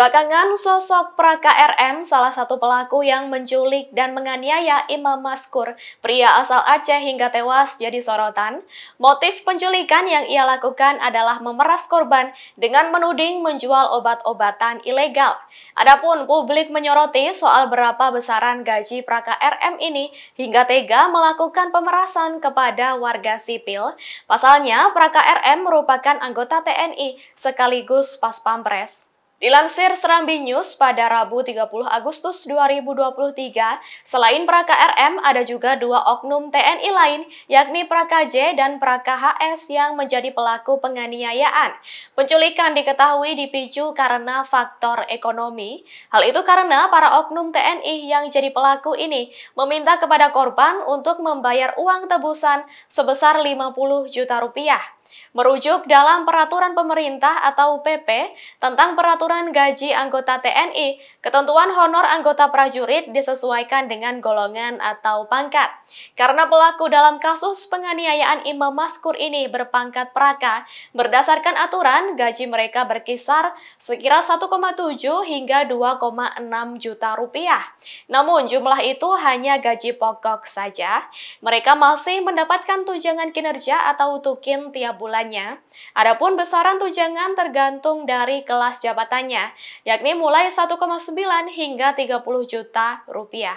Belakangan, sosok pra KRM, salah satu pelaku yang menculik dan menganiaya Imam Maskur, pria asal Aceh hingga tewas jadi sorotan. Motif penculikan yang ia lakukan adalah memeras korban dengan menuding menjual obat-obatan ilegal. Adapun publik menyoroti soal berapa besaran gaji pra KRM ini hingga tega melakukan pemerasan kepada warga sipil. Pasalnya, pra KRM merupakan anggota TNI sekaligus pas pampres. Dilansir Serambi News pada Rabu 30 Agustus 2023, selain Praka RM ada juga dua oknum TNI lain yakni Praka J dan Praka HS yang menjadi pelaku penganiayaan. Penculikan diketahui dipicu karena faktor ekonomi. Hal itu karena para oknum TNI yang jadi pelaku ini meminta kepada korban untuk membayar uang tebusan sebesar 50 juta rupiah. Merujuk dalam Peraturan Pemerintah atau PP tentang Peraturan Gaji Anggota TNI, ketentuan honor anggota prajurit disesuaikan dengan golongan atau pangkat. Karena pelaku dalam kasus penganiayaan Imam Maskur ini berpangkat praka, berdasarkan aturan gaji mereka berkisar sekira 1,7 hingga 2,6 juta rupiah. Namun jumlah itu hanya gaji pokok saja. Mereka masih mendapatkan tunjangan kinerja atau tukin tiap bulannya. Adapun besaran tunjangan tergantung dari kelas jabatannya, yakni mulai 1,9 hingga 30 juta rupiah.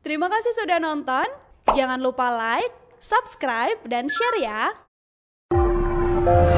Terima kasih sudah nonton. Jangan lupa like, subscribe, dan share ya.